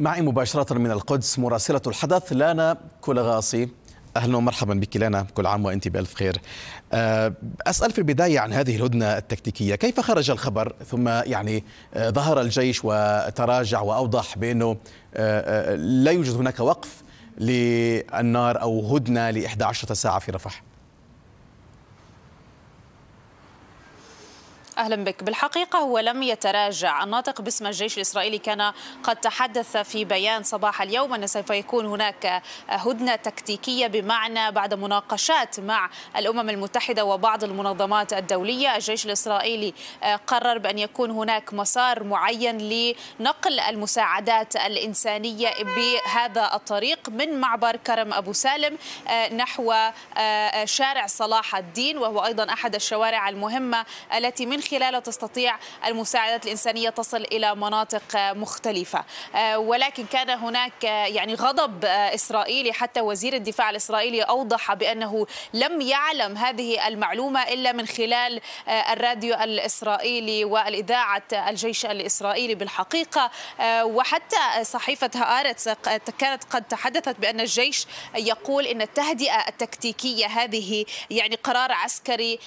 معي مباشرة من القدس مراسلة الحدث لانا كولغاصي اهلا ومرحبا بك لانا كل عام وانت بالف خير آه، اسال في البدايه عن هذه الهدنه التكتيكيه كيف خرج الخبر ثم يعني آه، ظهر الجيش وتراجع واوضح بانه آه، لا يوجد هناك وقف للنار او هدنه ل 11 ساعه في رفح أهلا بك بالحقيقة هو لم يتراجع الناطق باسم الجيش الإسرائيلي كان قد تحدث في بيان صباح اليوم أن سوف يكون هناك هدنة تكتيكية بمعنى بعد مناقشات مع الأمم المتحدة وبعض المنظمات الدولية الجيش الإسرائيلي قرر بأن يكون هناك مسار معين لنقل المساعدات الإنسانية بهذا الطريق من معبر كرم أبو سالم آه، نحو آه، شارع صلاح الدين وهو أيضا أحد الشوارع المهمة التي من خلاله تستطيع المساعدات الإنسانية تصل إلى مناطق مختلفة آه، ولكن كان هناك آه، يعني غضب آه، إسرائيلي حتى وزير الدفاع الإسرائيلي أوضح بأنه لم يعلم هذه المعلومة إلا من خلال الراديو الإسرائيلي والإذاعة الجيش الإسرائيلي بالحقيقة وحتى صحيفة هآرتس كانت قد تحدثت بأن الجيش يقول أن التهدئة التكتيكية هذه يعني قرار عسكري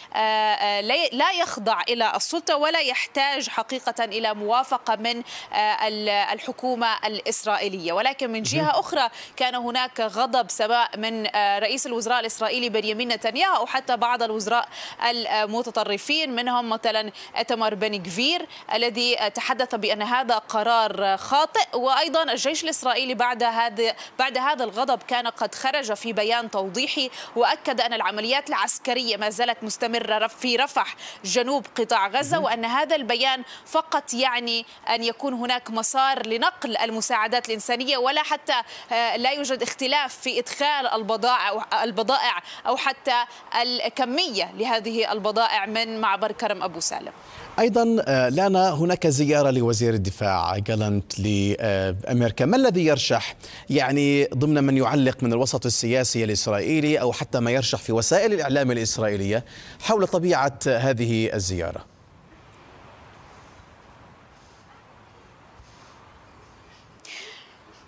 لا يخضع إلى السلطة ولا يحتاج حقيقة إلى موافقة من آه، الحكومة الإسرائيلية ولكن من جهة أخرى كان هناك غضب سواء من آه، رئيس الوزراء الإسرائيلي بنيامين نتنياهو أو حتى بعض الوزراء المتطرفين منهم مثلا إتمر بن كفير الذي تحدث بأن هذا قرار خاطئ وأيضا الجيش الإسرائيلي بعد هذا بعد هذا الغضب كان قد خرج في بيان توضيحي وأكد أن العمليات العسكرية ما زالت مستمرة في رفح جنوب قطاع غزة وأن هذا البيان فقط يعني أن يكون هناك مسار لنقل المساعدات الإنسانية ولا حتى آه، لا يوجد اختلاف في إدخال البضائع البضائع أو حتى الكمية لهذه البضائع من معبر كرم أبو سالم ايضا آه، لانا هناك زياره لوزير الدفاع جالنت لامريكا، ما الذي يرشح يعني ضمن من يعلق من الوسط السياسي الاسرائيلي او حتى ما يرشح في وسائل الاعلام الاسرائيليه حول طبيعه هذه الزياره؟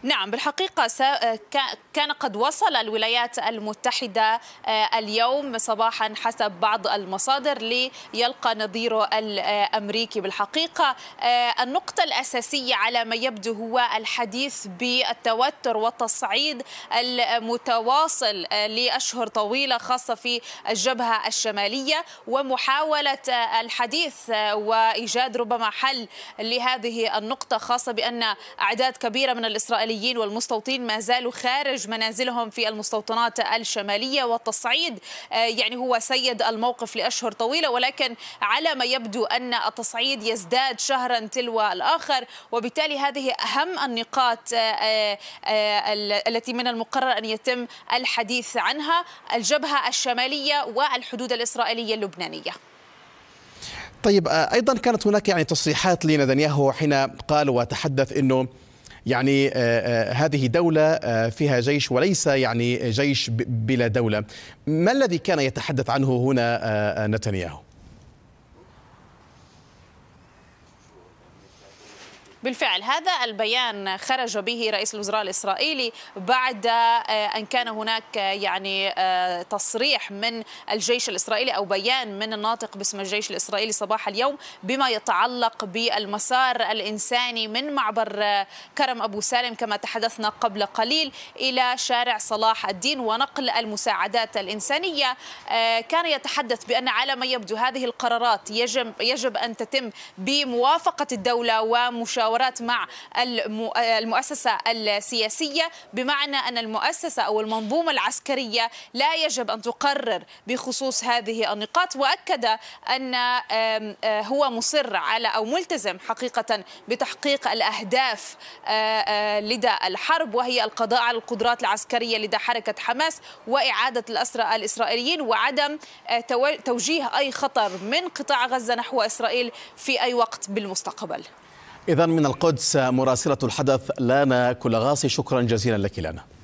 نعم بالحقيقة آه، كان قد وصل الولايات المتحدة آه، اليوم صباحا حسب بعض المصادر ليلقى نظيره الأمريكي بالحقيقة آه، النقطة الأساسية على ما يبدو هو الحديث بالتوتر والتصعيد المتواصل لأشهر طويلة خاصة في الجبهة الشمالية ومحاولة الحديث وإيجاد ربما حل لهذه النقطة خاصة بأن أعداد كبيرة من الإسرائيليين الشماليين والمستوطنين ما زالوا خارج منازلهم في المستوطنات الشمالية والتصعيد آه، يعني هو سيد الموقف لأشهر طويلة ولكن على ما يبدو أن التصعيد يزداد شهرا تلو الآخر وبالتالي هذه أهم النقاط آه، آه، التي من المقرر أن يتم الحديث عنها الجبهة الشمالية والحدود الإسرائيلية اللبنانية طيب ايضا كانت هناك يعني تصريحات لنتنياهو حين قال وتحدث انه يعني آه، آه، هذه دولة آه، فيها جيش وليس يعني جيش بلا دولة ما الذي كان يتحدث عنه هنا نتنياهو بالفعل هذا البيان خرج به رئيس الوزراء الإسرائيلي بعد آه، أن كان هناك يعني آه، تصريح من الجيش الإسرائيلي أو بيان من الناطق باسم الجيش الإسرائيلي صباح اليوم بما يتعلق بالمسار الإنساني من معبر آه، كرم أبو سالم كما تحدثنا قبل قليل إلى شارع صلاح الدين ونقل المساعدات الإنسانية كان يتحدث بأن على ما يبدو هذه القرارات يجب, يجب أن تتم بموافقة الدولة ومشاورة المحاورات مع المؤسسة السياسية بمعنى أن المؤسسة أو المنظومة العسكرية لا يجب أن تقرر بخصوص هذه النقاط وأكد أن آه، هو مصر على أو ملتزم حقيقة بتحقيق الأهداف آه، آه، لدى الحرب وهي القضاء على القدرات العسكرية لدى حركة حماس وإعادة الأسرى الإسرائيليين وعدم توجيه أي خطر من قطاع غزة نحو إسرائيل في أي وقت بالمستقبل إذا من القدس مراسلة الحدث لانا كلغاصي شكرا جزيلا لك لانا